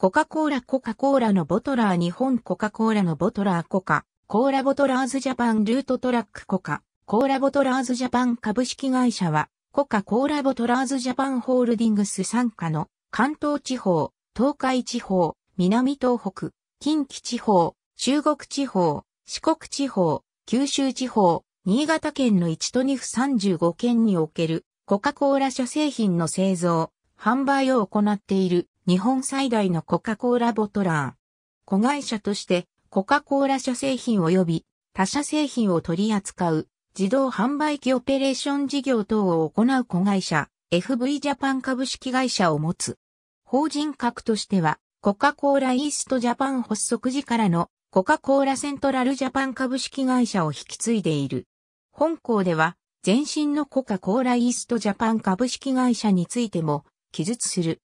コカ・コーラコカ・コーラのボトラー日本コカ・コーラのボトラーコカ、コーラボトラーズジャパンルートトラックコカ、コーラボトラーズジャパン株式会社は、コカ・コーラボトラーズジャパンホールディングス傘下の関東地方、東海地方、南東北、近畿地方、中国地方、四国地方、九州地方、新潟県の1都2府35県におけるコカ・コーラ社製品の製造、販売を行っている日本最大のコカ・コーラボトラー。子会社としてコカ・コーラ社製品及び他社製品を取り扱う自動販売機オペレーション事業等を行う子会社 FV ジャパン株式会社を持つ。法人格としてはコカ・コーライーストジャパン発足時からのコカ・コーラセントラルジャパン株式会社を引き継いでいる。本校では前身のコカ・コーライーストジャパン株式会社についても記述する。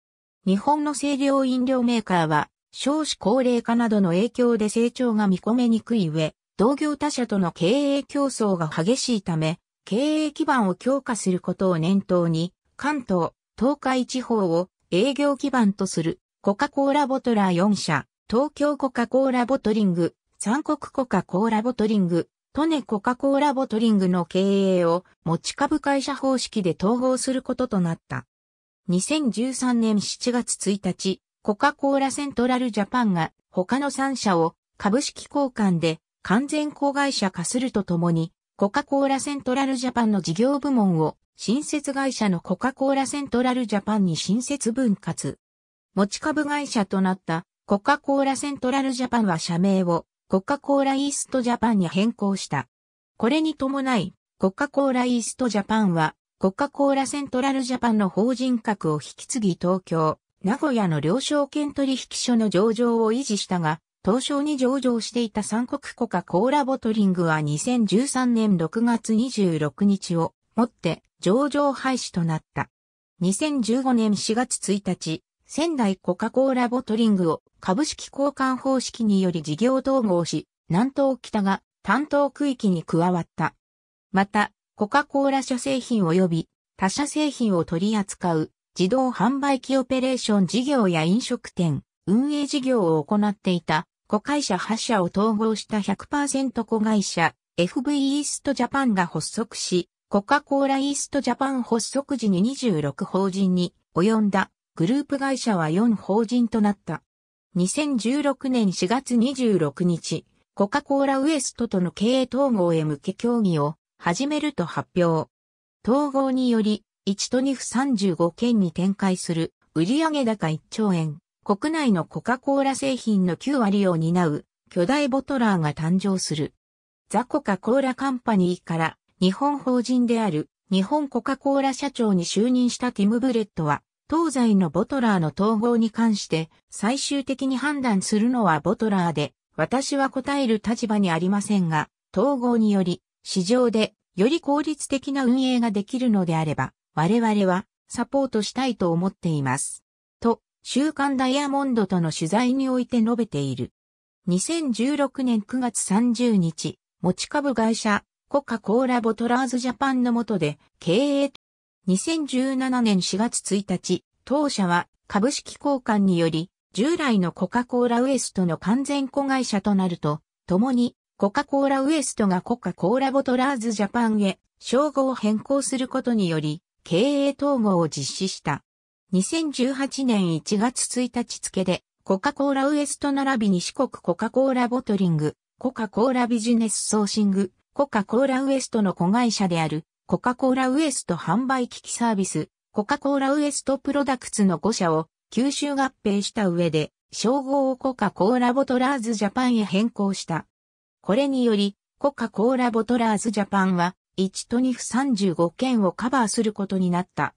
日本の清涼飲料メーカーは、少子高齢化などの影響で成長が見込めにくい上、同業他社との経営競争が激しいため、経営基盤を強化することを念頭に、関東、東海地方を営業基盤とするコカ・コーラボトラー4社、東京コカ・コーラボトリング、三国コカ・コーラボトリング、トネコカ・コーラボトリングの経営を持ち株会社方式で統合することとなった。2013年7月1日、コカ・コーラセントラルジャパンが他の3社を株式交換で完全子会社化するとともに、コカ・コーラセントラルジャパンの事業部門を新設会社のコカ・コーラセントラルジャパンに新設分割。持ち株会社となったコカ・コーラセントラルジャパンは社名をコカ・コーライーストジャパンに変更した。これに伴い、コカ・コーライーストジャパンはコカ・コーラセントラルジャパンの法人格を引き継ぎ東京、名古屋の両証券取引所の上場を維持したが、東証に上場していた三国コカ・コーラボトリングは2013年6月26日をもって上場廃止となった。2015年4月1日、仙台コカ・コーラボトリングを株式交換方式により事業統合し、南東北が担当区域に加わった。また、コカ・コーラ社製品及び他社製品を取り扱う自動販売機オペレーション事業や飲食店、運営事業を行っていた子会社8社を統合した100%子会社 FV イーストジャパンが発足し、コカ・コーライーストジャパン発足時に26法人に及んだグループ会社は4法人となった。2016年4月26日、コカ・コーラウエストとの経営統合へ向け協議を始めると発表。統合により、1と2府35県に展開する売上高1兆円、国内のコカ・コーラ製品の9割を担う巨大ボトラーが誕生する。ザ・コカ・コーラカンパニーから日本法人である日本コカ・コーラ社長に就任したティム・ブレットは、東西のボトラーの統合に関して最終的に判断するのはボトラーで、私は答える立場にありませんが、統合により市場でより効率的な運営ができるのであれば、我々はサポートしたいと思っています。と、週刊ダイヤモンドとの取材において述べている。2016年9月30日、持ち株会社、コカ・コーラ・ボトラーズ・ジャパンの下で経営。2017年4月1日、当社は株式交換により、従来のコカ・コーラウエストの完全子会社となると、共にコカ・コーラウエストがコカ・コーラボトラーズジャパンへ称号を変更することにより経営統合を実施した。2018年1月1日付でコカ・コーラウエスト並びに四国コカ・コーラボトリング、コカ・コーラビジネスソーシング、コカ・コーラウエストの子会社であるコカ・コーラウエスト販売機器サービス、コカ・コーラウエストプロダクツの5社を吸収合併した上で称号をコカ・コーラボトラーズジャパンへ変更した。これにより、コカ・コーラボトラーズジャパンは、1都2府35県をカバーすることになった。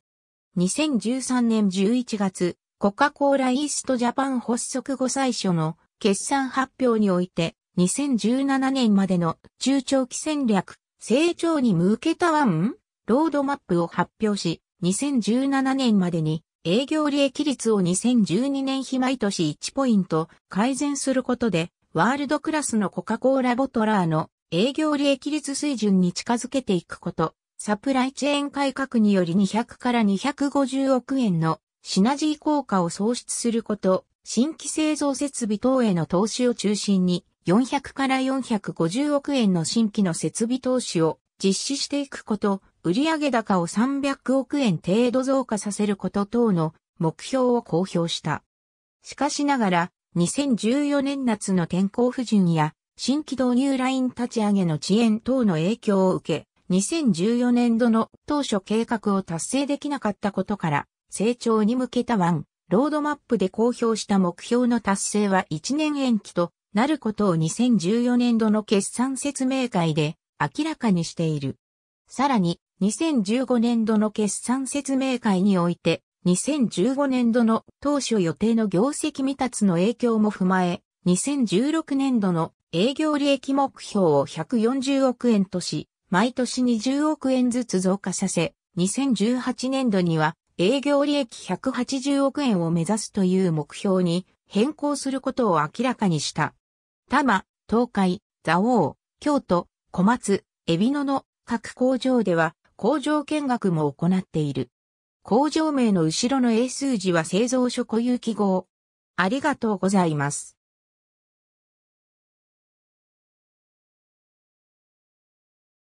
2013年11月、コカ・コーライーストジャパン発足後最初の決算発表において、2017年までの中長期戦略、成長に向けたワンロードマップを発表し、2017年までに営業利益率を2012年比毎年1ポイント改善することでワールドクラスのコカ・コーラボトラーの営業利益率水準に近づけていくこと、サプライチェーン改革により200から250億円のシナジー効果を創出すること、新規製造設備等への投資を中心に400から450億円の新規の設備投資を実施していくこと、売上高を300億円程度増加させること等の目標を公表した。しかしながら、2014年夏の天候不順や新規導入ライン立ち上げの遅延等の影響を受け、2014年度の当初計画を達成できなかったことから、成長に向けたワン、ロードマップで公表した目標の達成は1年延期となることを2014年度の決算説明会で明らかにしている。さらに、2015年度の決算説明会において、2015年度の当初予定の業績未達の影響も踏まえ、2016年度の営業利益目標を140億円とし、毎年20億円ずつ増加させ、2018年度には営業利益180億円を目指すという目標に変更することを明らかにした。多摩、東海、蔵王、京都、小松、海老野の各工場では工場見学も行っている。工場名の後ろの英数字は製造所固有記号。ありがとうございます。